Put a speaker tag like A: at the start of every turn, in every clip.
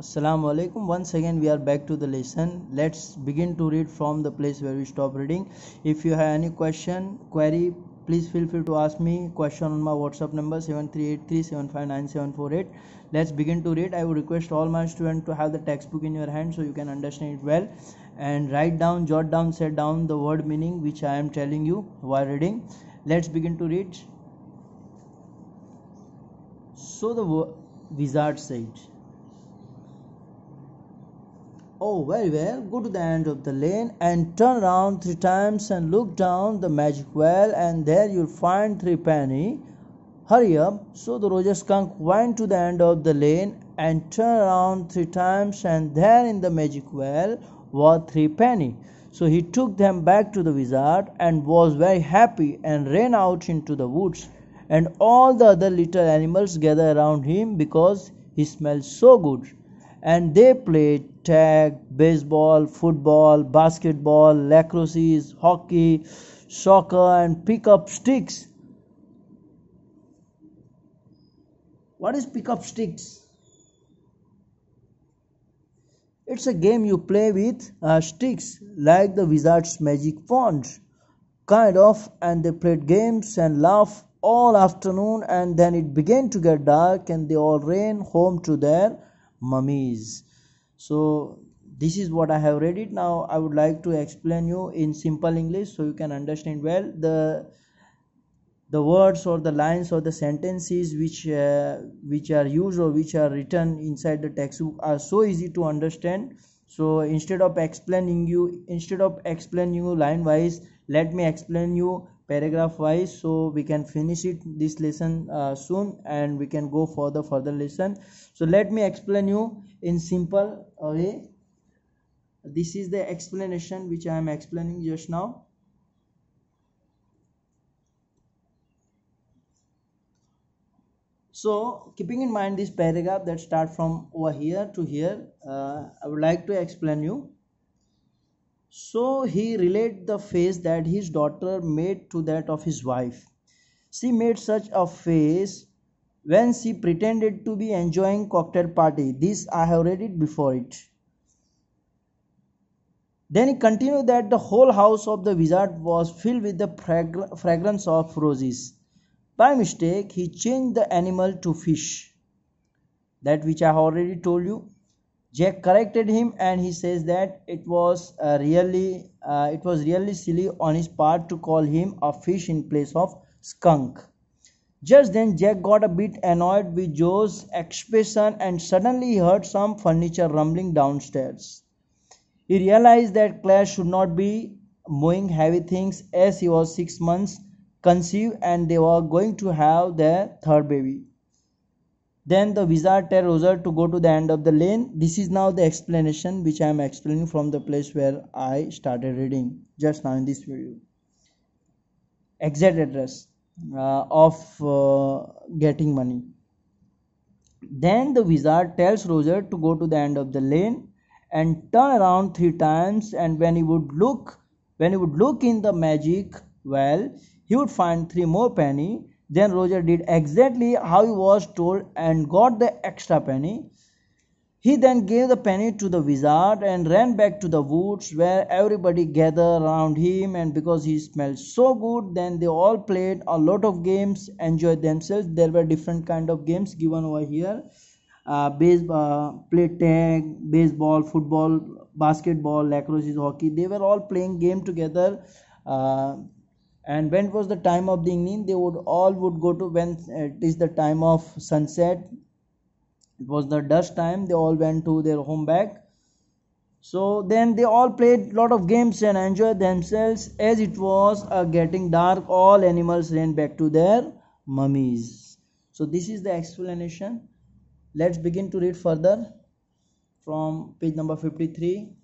A: assalamu alaikum once again we are back to the lesson let's begin to read from the place where we stop reading if you have any question query please feel free to ask me question on my whatsapp number 7383759748 let's begin to read i would request all my students to have the textbook in your hand so you can understand it well and write down jot down set down the word meaning which i am telling you while reading let's begin to read so the wizard said Oh, very well. Go to the end of the lane and turn around three times and look down the magic well, and there you'll find three penny. Hurry up. So the Roger Skunk went to the end of the lane and turned around three times, and there in the magic well were three penny. So he took them back to the wizard and was very happy and ran out into the woods. And all the other little animals gathered around him because he smelled so good and they played tag, baseball, football, basketball, lacrosse, hockey, soccer, and pick up sticks. What is pick up sticks? It's a game you play with uh, sticks like the Wizard's Magic Wand, kind of, and they played games and laughed all afternoon and then it began to get dark and they all ran home to their mummies so this is what i have read it now i would like to explain you in simple english so you can understand well the the words or the lines or the sentences which uh, which are used or which are written inside the textbook are so easy to understand so instead of explaining you instead of explaining you line wise let me explain you paragraph wise so we can finish it this lesson uh, soon and we can go for the further lesson so let me explain you in simple way this is the explanation which i am explaining just now so keeping in mind this paragraph that start from over here to here uh, i would like to explain you so he related the face that his daughter made to that of his wife. She made such a face when she pretended to be enjoying cocktail party. This I have read it before it. Then he continued that the whole house of the wizard was filled with the fragr fragrance of roses. By mistake, he changed the animal to fish. That which I have already told you. Jack corrected him and he says that it was uh, really uh, it was really silly on his part to call him a fish in place of skunk. Just then Jack got a bit annoyed with Joe's expression and suddenly he heard some furniture rumbling downstairs. He realized that Claire should not be mowing heavy things as he was six months conceived and they were going to have their third baby then the wizard tells Roger to go to the end of the lane. This is now the explanation which I am explaining from the place where I started reading just now in this video. Exact address uh, of uh, getting money. Then the wizard tells Roger to go to the end of the lane and turn around three times. And when he would look, when he would look in the magic well, he would find three more penny then Roger did exactly how he was told and got the extra penny. He then gave the penny to the wizard and ran back to the woods where everybody gathered around him. And because he smelled so good, then they all played a lot of games, enjoyed themselves. There were different kind of games given over here. Uh, base, play tag, baseball, football, basketball, lacrosse, hockey. They were all playing game together. Uh, and when was the time of the evening they would all would go to when uh, it is the time of sunset it was the dusk time they all went to their home back so then they all played lot of games and enjoyed themselves as it was uh, getting dark all animals ran back to their mummies so this is the explanation let's begin to read further from page number 53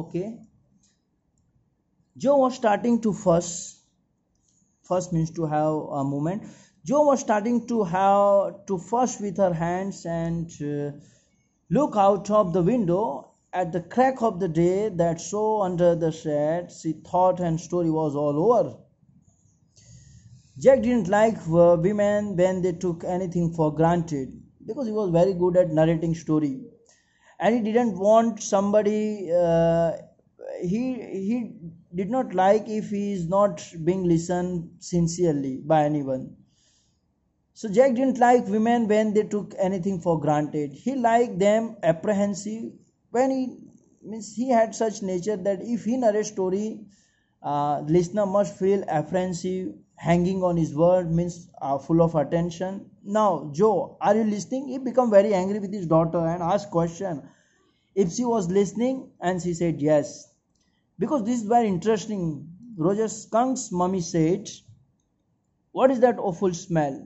A: okay joe was starting to first first means to have a moment. joe was starting to have to first with her hands and uh, look out of the window at the crack of the day that so under the shed she thought and story was all over jack didn't like uh, women when they took anything for granted because he was very good at narrating story and he didn't want somebody uh, he he did not like if he is not being listened sincerely by anyone so jack didn't like women when they took anything for granted he liked them apprehensive when he means he had such nature that if he narrates story uh, listener must feel apprehensive hanging on his word means uh, full of attention now joe are you listening he become very angry with his daughter and ask question if she was listening and she said yes because this is very interesting roger skunk's mummy said what is that awful smell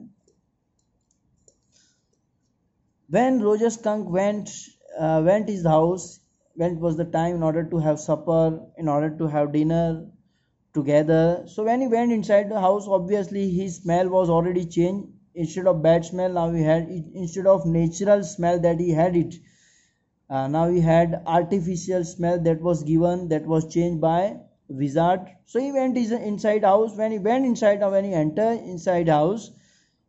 A: when roger skunk went uh, went his house when it was the time in order to have supper in order to have dinner together so when he went inside the house obviously his smell was already changed instead of bad smell now he had instead of natural smell that he had it uh, now we had artificial smell that was given that was changed by wizard so he went inside house when he went inside when he entered inside house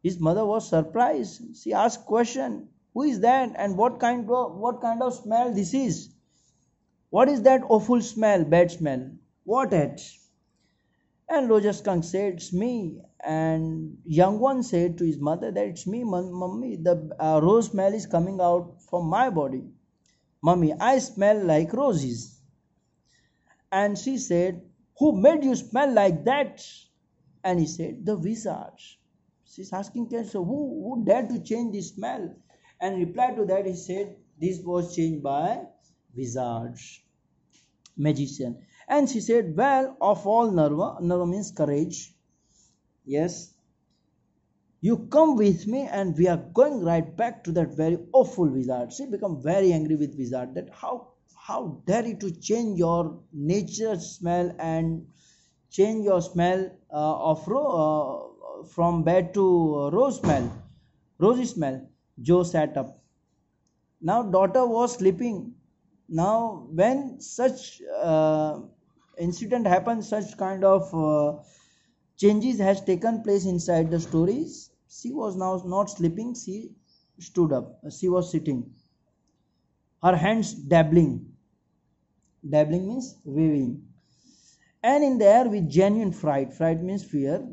A: his mother was surprised she asked question who is that and what kind of what kind of smell this is what is that awful smell bad smell what at and roger skunk said it's me and young one said to his mother that it's me mummy the uh, rose smell is coming out from my body Mummy, I smell like roses. And she said, Who made you smell like that? And he said, The wizard. She's asking so who, who dared to change the smell? And reply to that, he said, This was changed by wizard, magician. And she said, Well, of all Narva, Narva means courage. Yes, you come with me and we are going right back to that very awful wizard she become very angry with wizard that how how dare you to change your nature smell and change your smell uh, of ro- uh, from bad to rose smell rosy smell joe sat up now daughter was sleeping now when such uh, incident happens such kind of uh, changes has taken place inside the stories she was now not sleeping, she stood up, she was sitting. Her hands dabbling. Dabbling means waving. And in the air with genuine fright. Fright means fear.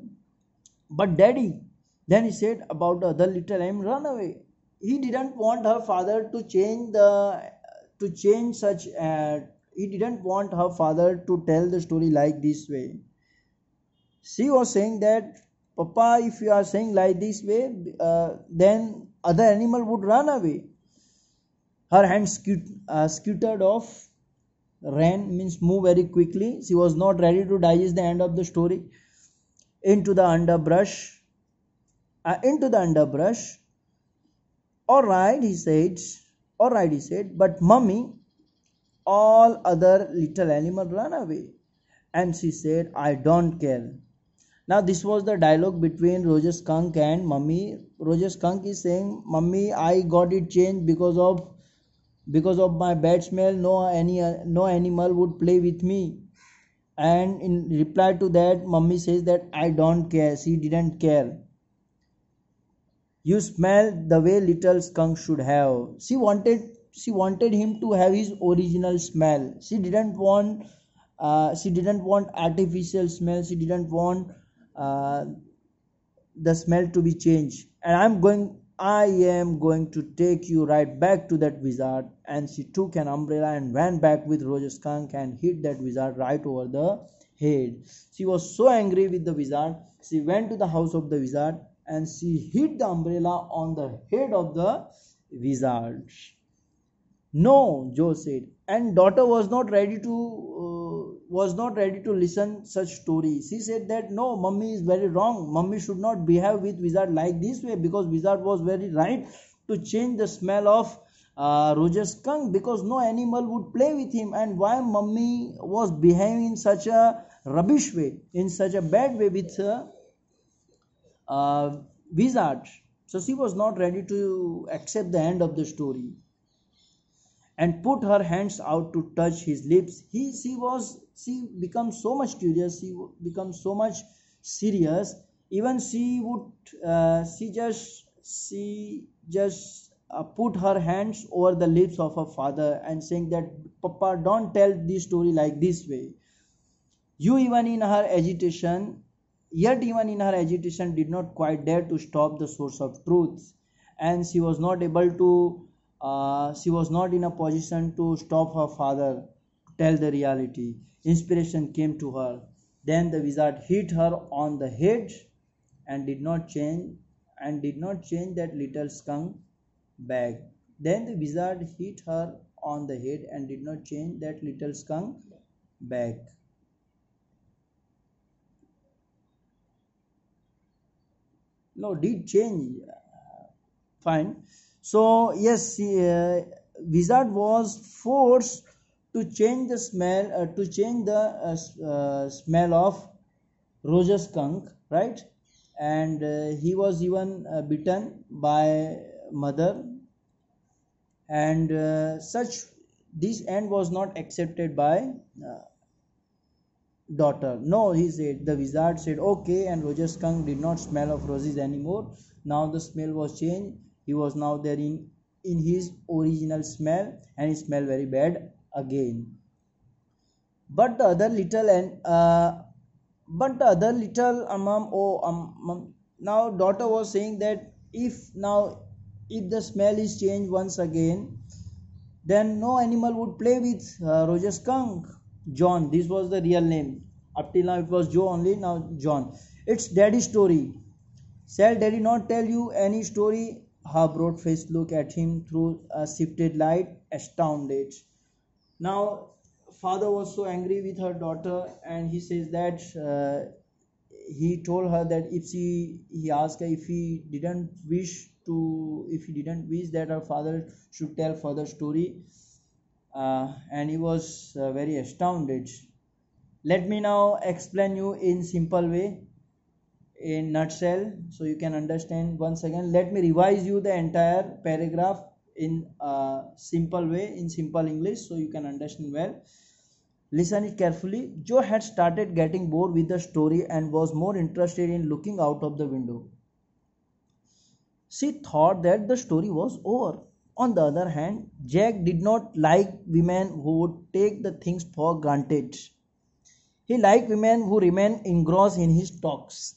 A: But daddy, then he said about the other little lamb, run away. He didn't want her father to change the to change such uh, he didn't want her father to tell the story like this way she was saying that Papa, if you are saying like this way, uh, then other animal would run away. Her hand scu- uh, scuttered off, ran means move very quickly. She was not ready to digest the end of the story. Into the underbrush, uh, into the underbrush. All right, he said. All right, he said. But mummy, all other little animal run away. And she said, I don't care now this was the dialogue between roger skunk and mummy roger skunk is saying mummy i got it changed because of because of my bad smell no any no animal would play with me and in reply to that mummy says that i don't care she didn't care you smell the way little skunk should have she wanted she wanted him to have his original smell she didn't want uh, she didn't want artificial smell she didn't want uh, the smell to be changed and i'm going i am going to take you right back to that wizard and she took an umbrella and ran back with roger skunk and hit that wizard right over the head she was so angry with the wizard she went to the house of the wizard and she hit the umbrella on the head of the wizard no joe said and daughter was not ready to uh, was not ready to listen such stories. She said that no, mummy is very wrong. Mummy should not behave with wizard like this way because wizard was very right to change the smell of uh, Roger's skunk because no animal would play with him. And why mummy was behaving in such a rubbish way, in such a bad way with uh, uh, wizard. So she was not ready to accept the end of the story and put her hands out to touch his lips he she was she becomes so much curious she becomes so much serious even she would uh, she just she just uh, put her hands over the lips of her father and saying that papa don't tell this story like this way you even in her agitation yet even in her agitation did not quite dare to stop the source of truth and she was not able to uh, she was not in a position to stop her father tell the reality inspiration came to her then the wizard hit her on the head and did not change and did not change that little skunk back then the wizard hit her on the head and did not change that little skunk back no did change fine so yes uh, wizard was forced to change the smell uh, to change the uh, uh, smell of roger skunk right and uh, he was even bitten by mother and such this end was not accepted by daughter no he said the wizard said okay and roger skunk did not smell of roses anymore now the smell was changed he was now there in, in his original smell and he smelled very bad again but the other little and uh, but the other little amam oh um, um, now daughter was saying that if now if the smell is changed once again then no animal would play with uh, roger skunk john this was the real name up till now it was joe only now john it's daddy story shall daddy not tell you any story her broad face looked at him through a shifted light, astounded. Now, father was so angry with her daughter, and he says that uh, he told her that if she, he asked her if he didn't wish to, if he didn't wish that her father should tell further story, uh, and he was uh, very astounded. Let me now explain you in simple way in nutshell so you can understand once again let me revise you the entire paragraph in a simple way in simple english so you can understand well listen it carefully joe had started getting bored with the story and was more interested in looking out of the window she thought that the story was over on the other hand jack did not like women who would take the things for granted he liked women who remained engrossed in his talks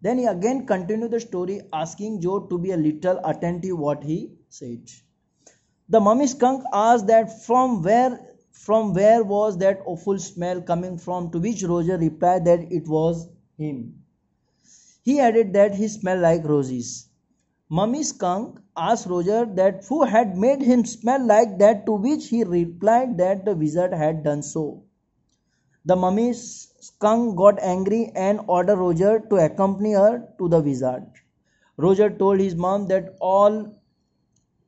A: then he again continued the story, asking Joe to be a little attentive what he said. The mummy skunk asked that from where from where was that awful smell coming from, to which Roger replied that it was him. He added that he smelled like roses. Mummy skunk asked Roger that who had made him smell like that, to which he replied that the wizard had done so. The mummy skunk got angry and ordered Roger to accompany her to the wizard. Roger told his mom that all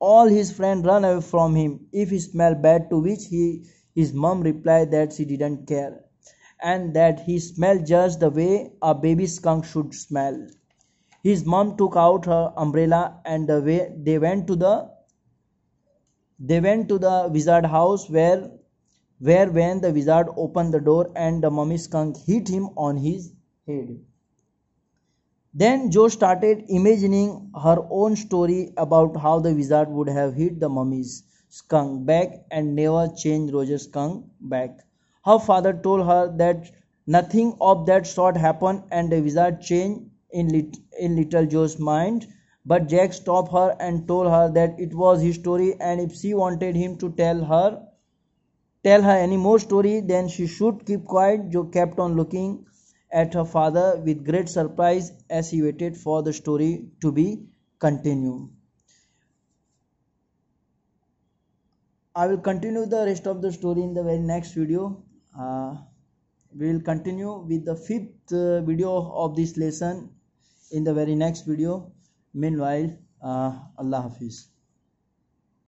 A: all his friends run away from him if he smelled bad to which he his mom replied that she didn't care and that he smelled just the way a baby skunk should smell. His mom took out her umbrella and the way they went to the they went to the wizard house where where when the wizard opened the door and the mummy skunk hit him on his head. Then Joe started imagining her own story about how the wizard would have hit the mummy's skunk back and never changed Roger's skunk back. Her father told her that nothing of that sort happened and the wizard changed in, lit- in little Joe's mind. But Jack stopped her and told her that it was his story and if she wanted him to tell her tell her any more story, then she should keep quiet. Joe kept on looking at her father with great surprise as he waited for the story to be continued. I will continue the rest of the story in the very next video. Uh, we will continue with the fifth uh, video of this lesson in the very next video. Meanwhile, uh, Allah Hafiz.